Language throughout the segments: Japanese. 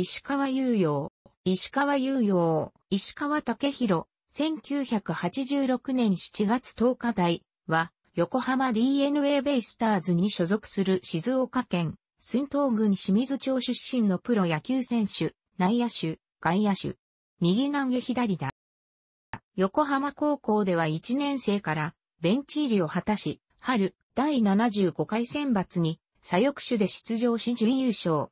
石川雄洋、石川雄洋、石川武弘、1986年7月10日台は、横浜 DNA ベイスターズに所属する静岡県、寸東郡清水町出身のプロ野球選手、内野手、外野手、右投げ左だ。横浜高校では1年生からベンチ入りを果たし、春第75回選抜に左翼手で出場し準優勝。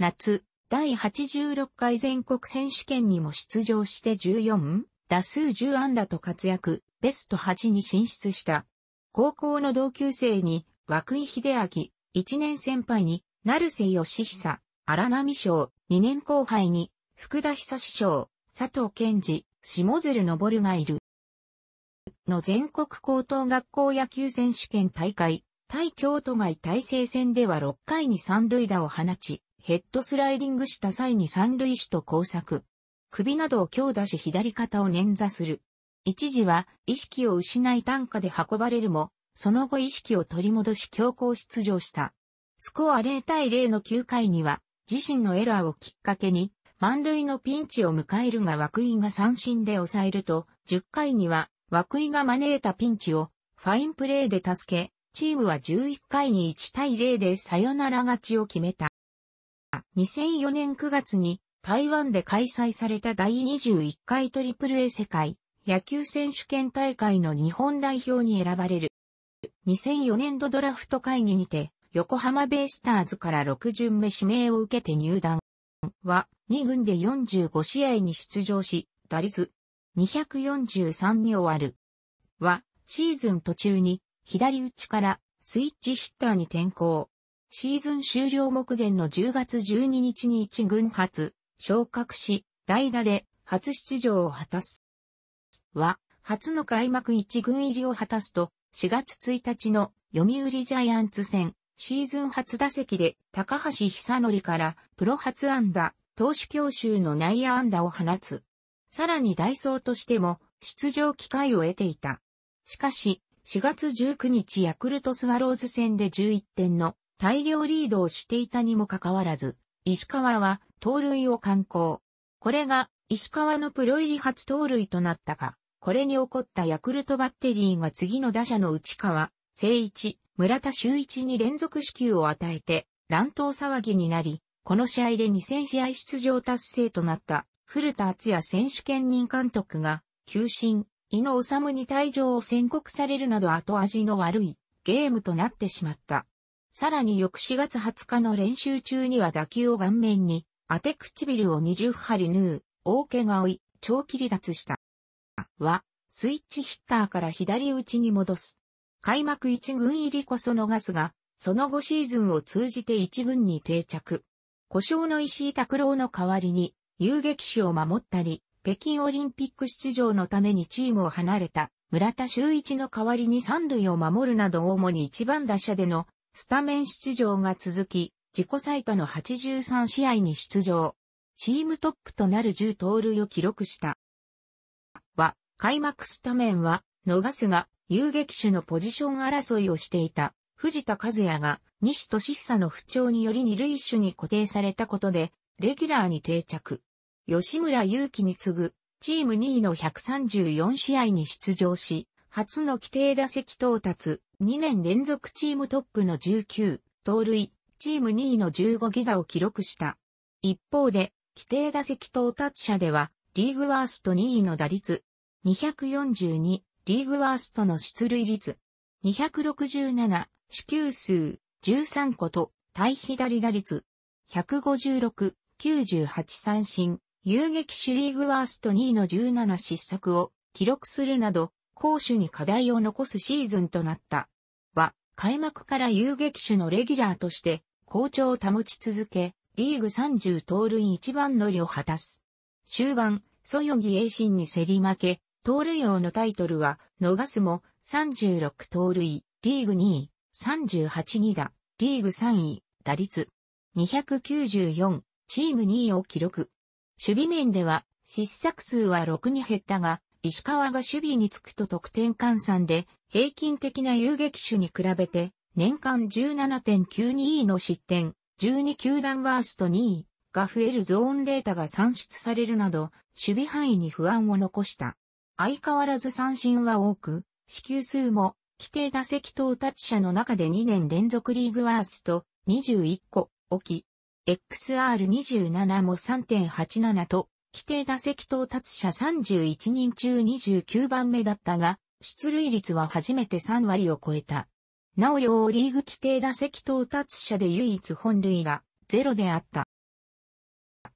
夏、第86回全国選手権にも出場して14、打数10安打と活躍、ベスト8に進出した。高校の同級生に、枠井秀明、1年先輩に、成瀬義久、荒波賞、2年後輩に、福田久志賞、佐藤健二、下鶴昇がいる。の全国高等学校野球選手権大会、対京都外大成戦では6回に三塁打を放ち、ヘッドスライディングした際に三塁手と交錯。首などを強打し左肩を捻挫する。一時は意識を失い単価で運ばれるも、その後意識を取り戻し強行出場した。スコア0対0の9回には、自身のエラーをきっかけに、満塁のピンチを迎えるが枠井が三振で抑えると、10回には枠井が招いたピンチをファインプレーで助け、チームは11回に1対0でサヨナラ勝ちを決めた。2004年9月に台湾で開催された第21回 AAA 世界野球選手権大会の日本代表に選ばれる。2004年度ドラフト会議にて横浜ベイスターズから6巡目指名を受けて入団は2軍で45試合に出場し打率243に終わるはシーズン途中に左打ちからスイッチヒッターに転向。シーズン終了目前の10月12日に1軍初、昇格し、代打で初出場を果たす。は、初の開幕1軍入りを果たすと、4月1日の読売ジャイアンツ戦、シーズン初打席で高橋久則からプロ初安打、投手強襲の内野安打を放つ。さらにダイソーとしても出場機会を得ていた。しかし、4月19日ヤクルトスワローズ戦で11点の大量リードをしていたにもかかわらず、石川は盗塁を敢行。これが石川のプロ入り初盗塁となったが、これに起こったヤクルトバッテリーが次の打者の内川、誠一、村田修一に連続支給を与えて、乱闘騒ぎになり、この試合で2000試合出場達成となった古田敦也選手兼任監督が、急進、井野治に退場を宣告されるなど後味の悪いゲームとなってしまった。さらに翌4月20日の練習中には打球を顔面に当て唇を20針縫う、大怪我を負い、長期離脱した。は、スイッチヒッターから左打ちに戻す。開幕1軍入りこそ逃すが、その後シーズンを通じて1軍に定着。故障の石井拓郎の代わりに、遊撃手を守ったり、北京オリンピック出場のためにチームを離れた村田修一の代わりに三塁を守るなど主に一番打者でのスタメン出場が続き、自己最多の83試合に出場。チームトップとなる10盗塁を記録した。は、開幕スタメンは、逃すが、遊撃手のポジション争いをしていた、藤田和也が、西俊久の不調により二塁手に固定されたことで、レギュラーに定着。吉村祐希に次ぐ、チーム2位の134試合に出場し、初の規定打席到達、2年連続チームトップの19、盗塁、チーム2位の15ギガを記録した。一方で、規定打席到達者では、リーグワースト2位の打率、242、リーグワーストの出塁率、267、支給数、13個と、対左打率、156、98三振、遊撃手リーグワースト2位の17失策を記録するなど、攻守に課題を残すシーズンとなった。は、開幕から遊撃手のレギュラーとして、好調を保ち続け、リーグ30盗塁一番乗りを果たす。終盤、ソヨギ栄心に競り負け、盗塁王のタイトルは、逃すも、36盗塁、リーグ2位、38位打、リーグ3位、打率、294、チーム2位を記録。守備面では、失策数は6に減ったが、石川が守備につくと得点換算で、平均的な遊撃手に比べて、年間17.92の失点、12球団ワースト2位が増えるゾーンデータが算出されるなど、守備範囲に不安を残した。相変わらず三振は多く、支給数も、規定打席到達者の中で2年連続リーグワースト21個、起き、XR27 も3.87と規定打席到達者31人中29番目だったが、出塁率は初めて3割を超えた。なお両リーグ規定打席到達者で唯一本塁がゼロであった。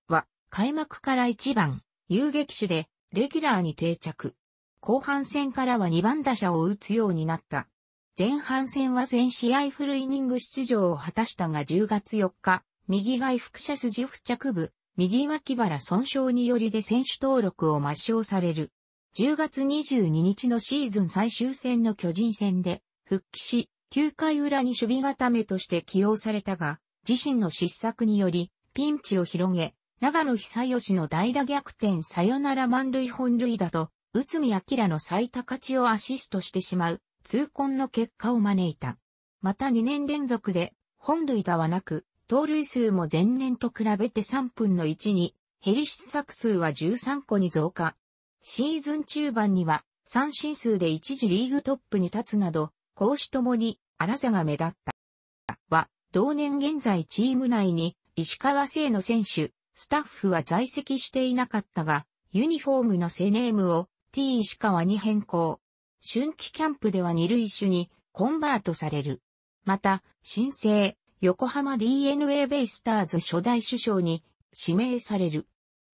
は、開幕から1番、遊撃手で、レギュラーに定着。後半戦からは2番打者を打つようになった。前半戦は全試合フルイニング出場を果たしたが10月4日、右外副射筋付着部、右脇腹損傷によりで選手登録を抹消される。10月22日のシーズン最終戦の巨人戦で復帰し、9回裏に守備固めとして起用されたが、自身の失策によりピンチを広げ、長野久義の代打逆転サヨナラ満塁本塁打と、内海明の最多勝ちをアシストしてしまう痛恨の結果を招いた。また2年連続で本塁打はなく、盗塁数も前年と比べて3分の1に、ヘリ失策数は13個に増加。シーズン中盤には、三振数で一時リーグトップに立つなど、講師ともに荒さが目立った。は、同年現在チーム内に、石川聖の選手、スタッフは在籍していなかったが、ユニフォームのセネームを T 石川に変更。春季キャンプでは二塁手にコンバートされる。また、新生、横浜 DNA ベイスターズ初代首相に指名される。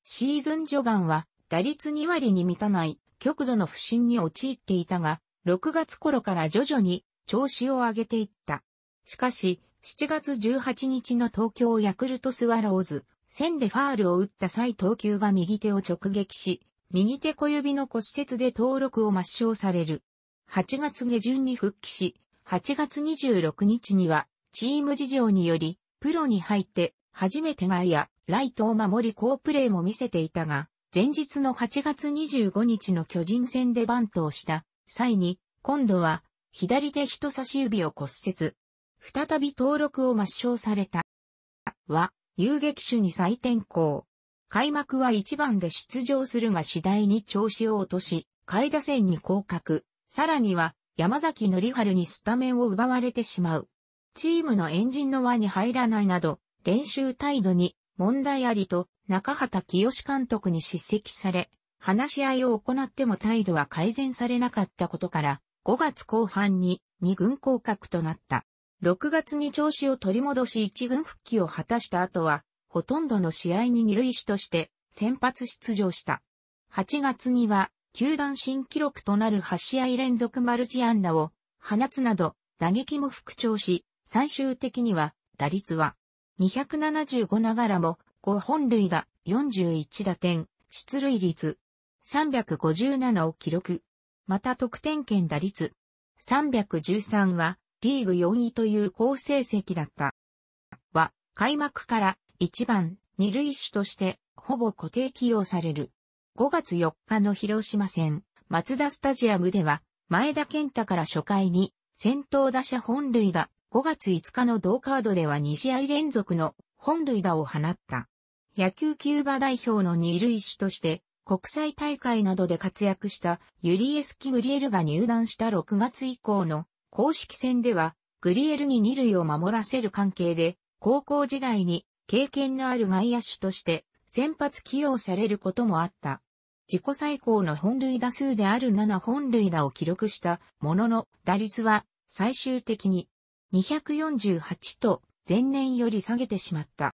シーズン序盤は打率2割に満たない極度の不振に陥っていたが、6月頃から徐々に調子を上げていった。しかし、7月18日の東京ヤクルトスワローズ、戦でファールを打った際投球が右手を直撃し、右手小指の骨折で登録を抹消される。8月下旬に復帰し、8月26日にはチーム事情により、プロに入って初めて外野、ライトを守り好プレーも見せていたが、前日の8月25日の巨人戦でバントをした際に、今度は左手人差し指を骨折。再び登録を抹消された。は、遊撃手に再転向。開幕は1番で出場するが次第に調子を落とし、下位打線に降格。さらには、山崎則春にスタメンを奪われてしまう。チームのエンジンの輪に入らないなど、練習態度に問題ありと中畑清監督に叱責され、話し合いを行っても態度は改善されなかったことから、5月後半に2軍降格となった。6月に調子を取り戻し1軍復帰を果たした後は、ほとんどの試合に二塁手として先発出場した。8月には、球団新記録となる8試合連続マルチ安打を放つなど、打撃も復調し、最終的には、打率は、275ながらも、5本塁打、41打点、出塁率、357を記録。また得点圏打率、313は、リーグ4位という好成績だった。は、開幕から1番、二塁手として、ほぼ固定起用される。5月4日の広島戦、松田スタジアムでは、前田健太から初回に、先頭打者本塁打、5月5日の同カードでは2試合連続の本塁打を放った。野球キューバ代表の二塁手として国際大会などで活躍したユリエス・キグリエルが入団した6月以降の公式戦ではグリエルに二塁を守らせる関係で高校時代に経験のある外野手として先発起用されることもあった。自己最高の本塁打数である7本塁打を記録したものの打率は最終的に248と前年より下げてしまった。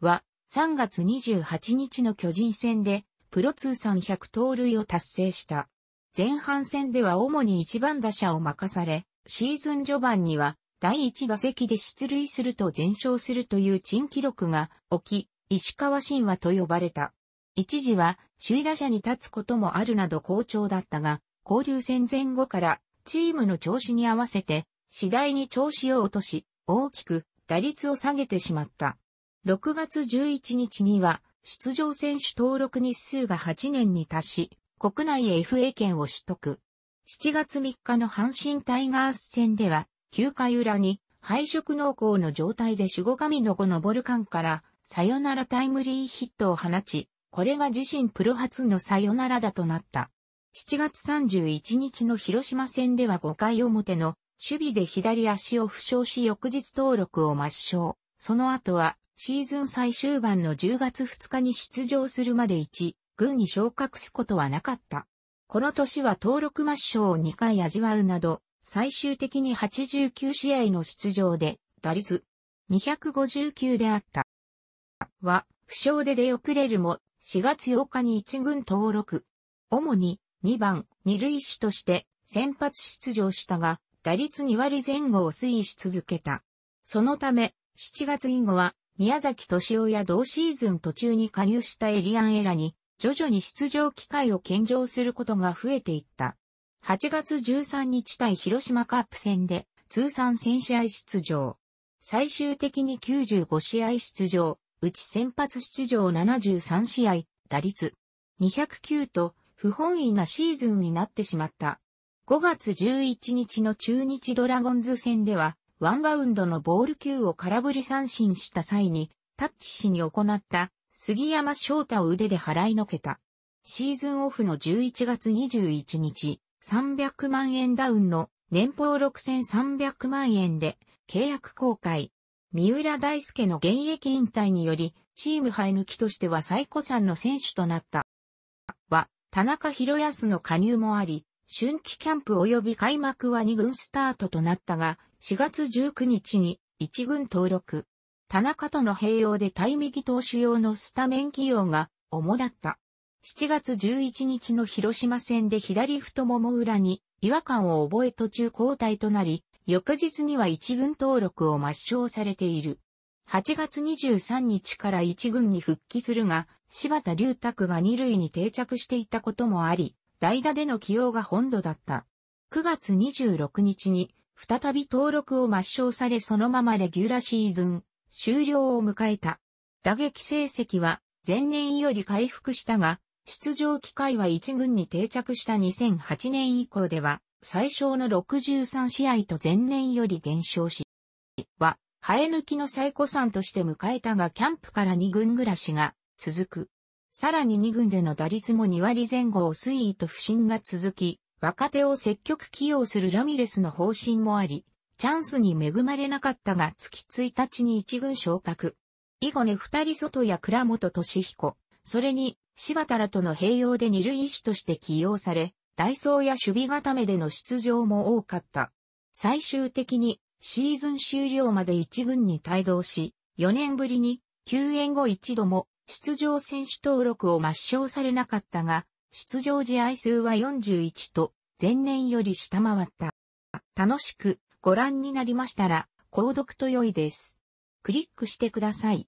は、3月28日の巨人戦で、プロ通算100盗塁を達成した。前半戦では主に1番打者を任され、シーズン序盤には、第1打席で出塁すると全勝するという珍記録が起き、石川神話と呼ばれた。一時は首位打者に立つこともあるなど好調だったが、交流戦前後からチームの調子に合わせて次第に調子を落とし、大きく打率を下げてしまった。6月11日には、出場選手登録日数が8年に達し、国内 FA 権を取得。7月3日の阪神タイガース戦では、9回裏に敗色濃厚の状態で守護神の後昇る間から、サヨナラタイムリーヒットを放ち、これが自身プロ初のサヨナラだとなった。7月31日の広島戦では5回表の守備で左足を負傷し翌日登録を抹消。その後は、シーズン最終盤の10月2日に出場するまで1、軍に昇格すことはなかった。この年は登録抹消を2回味わうなど、最終的に89試合の出場で、打率259であった。は、負傷で出遅れるも、4月8日に1軍登録。主に2番、2塁手として先発出場したが、打率2割前後を推移し続けた。そのため、7月以後は、宮崎敏夫や同シーズン途中に加入したエリアンエラに、徐々に出場機会を献上することが増えていった。8月13日対広島カップ戦で、通算1000試合出場。最終的に95試合出場、うち先発出場73試合、打率209と不本意なシーズンになってしまった。5月11日の中日ドラゴンズ戦では、ワンバウンドのボール球を空振り三振した際に、タッチしに行った杉山翔太を腕で払いのけた。シーズンオフの11月21日、300万円ダウンの年俸6300万円で契約公開。三浦大輔の現役引退により、チーム生え抜きとしては最古参の選手となった。は、田中博康の加入もあり、春季キャンプ及び開幕は2軍スタートとなったが、4月19日に1軍登録。田中との併用で対右投手用のスタメン起用が主だった。7月11日の広島戦で左太もも裏に違和感を覚え途中交代となり、翌日には1軍登録を抹消されている。8月23日から1軍に復帰するが、柴田隆拓が2塁に定着していたこともあり、代打での起用が本土だった。9月26日に、再び登録を抹消されそのままレギュラーシーズン終了を迎えた。打撃成績は前年より回復したが、出場機会は1軍に定着した2008年以降では、最小の63試合と前年より減少し、は、生え抜きの最古参として迎えたがキャンプから2軍暮らしが続く。さらに2軍での打率も2割前後を推移と不振が続き、若手を積極起用するラミレスの方針もあり、チャンスに恵まれなかったが月1日に1軍昇格。以後ね二人外や倉本俊彦、それに柴田らとの併用で二塁師として起用され、ダイソーや守備固めでの出場も多かった。最終的にシーズン終了まで一軍に帯同し、4年ぶりに救援後一度も出場選手登録を抹消されなかったが、出場試合数は41と、前年より下回った。楽しくご覧になりましたら、購読と良いです。クリックしてください。